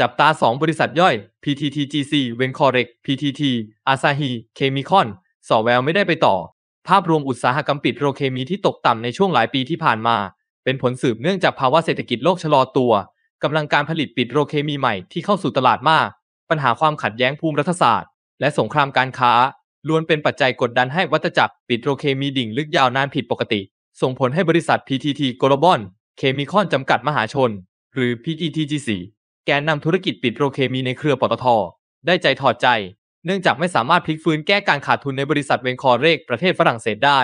จับตา2บริษัทย่อย PTTGC v e n c o r e ก PTT Asahi Chemicon สอแววไม่ได้ไปต่อ ภาพรวมอุตสาหกรรมปิดโรเคมีที่ตกต่ำในช่วงหลายปีที่ผ่านมา เป็นผลสืบเนื่องจากภาวะเศรษฐกิจโลกชะลอตัวกำลังการผลิตปิดโรเคมีใหม่ที่เข้าสู่ตลาดมาก ปัญหาความขัดแย้งภูมิรัฐศาสตร์ และสงครามการค้า ล้วนเป็นปัจจัยกดดันให้วัตจักรปิดโรเคมีดิ่ง ลึกยาวนานผิดปกติ ส่งผลให้บริษัท PTT Global Chemicon จำกัดมหาชน หรือ PTTGC แกนนำธุรกิจปิดโรเคมีในเครือปตท ได้ใจถอดใจ เนื่องจากไม่สามารถพลิกฟื้นแก้การขาดทุนในบริษัทเวนคอเรกประเทศฝรั่งเศสได้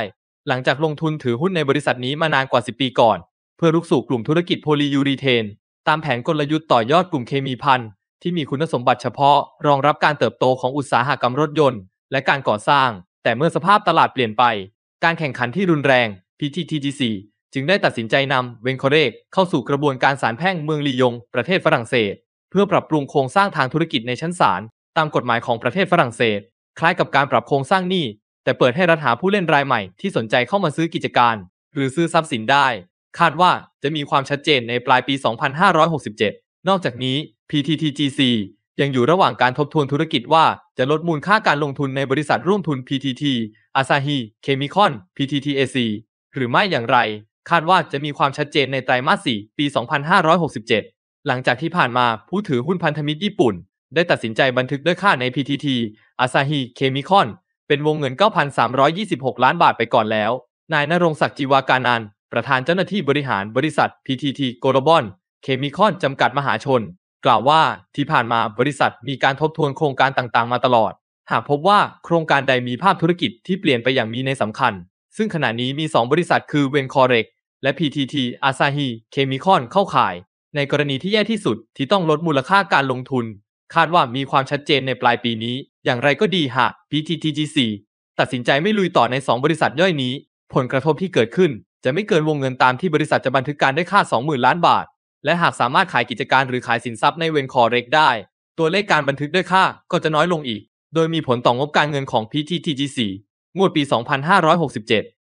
หลังจากลงทุนถือหุ้นในบริษัทนี้มานานกว่า 10 ปีก่อน เพื่อลุกสู่กลุ่มธุรกิจโพลียูรีเทน ตามแผนกลยุทธ์ต่อยอดกลุ่มเคมีพันที่มีคุณสมบัติเฉพาะ รองรับการเติบโตของอุตสาหกรรมรถยนต์และการก่อสร้าง แต่เมื่อสภาพตลาดเปลี่ยนไป การแข่งขันที่รุนแรง PTTGC จึงได้ตัดสินใจนำเวนคอเรกเข้าสู่กระบวนการศาลแพ่งเมืองลียงประเทศฝรั่งเศส เพื่อปรับปรุงโครงสร้างทางธุรกิจในชั้นศาลตามกฎหมายของประเทศฝรั่งเศส คล้ายกับการปรับโครงสร้างหนี้แต่เปิดให้รัฐหาผู้เล่นรายใหม่ที่สนใจเข้ามาซื้อกิจการ หรือซื้อทรัพย์สินได้ คาดว่าจะมีความชัดเจนในปลายปี2567 นอกจากนี้ PTTGC ยังอยู่ระหว่างการทบทวนธุรกิจว่าจะลดมูลค่าการลงทุนในบริษัท ร่วมทุน PTT Asahi c h e m i c a l PTTAC หรือไม่อย่างไรคาดว่าจะมีความชัดเจนในไตรมาส4ปี 2567 หลังจากที่ผ่านมาผู้ถือหุ้นพันธมิตรญี่ปุ่น ได้ตัดสินใจบันทึกด้วยค่าใน PTT Asahi Chemicon เป็นวงเงิน 9,326 ล้านบาทไปก่อนแล้ว นายนรงศักดิ์จีวาการัน ประธานเจ้าหน้าที่บริหารบริษัท PTT Global Chemicon จำกัดมหาชน กล่าวว่าที่ผ่านมาบริษัทมีการทบทวนโครงการต่างๆ มาตลอด หากพบว่า โครงการใดมีภาพธุรกิจที่เปลี่ยนไปอย่างมีในสำคัญ ซึ่งขณะนี้มี2บริษัทคือเวนคอร์เรกและ PTT อาซาฮีเคมีคอนเข้าข่าย ในกรณีที่แย่ที่สุดที่ต้องลดมูลค่าการลงทุน คาดว่ามีความชัดเจนในปลายปีนี้ อย่างไรก็ดีหาก PTTGC ตัดสินใจไม่ลุยต่อใน 2 บริษัทย่อยนี้ ผลกระทบที่เกิดขึ้นจะไม่เกินวงเงินตามที่บริษัทจะบันทึกการได้ค่า 20,000ล้านบาท และหากสามารถขายกิจการหรือขายสินทรัพย์ในเวนคอเรกได้ ตัวเลขการบันทึกด้วยค่าก็จะน้อยลงอีก โดยมีผลต่องบการเงินของ PTTGC งวดปี 2567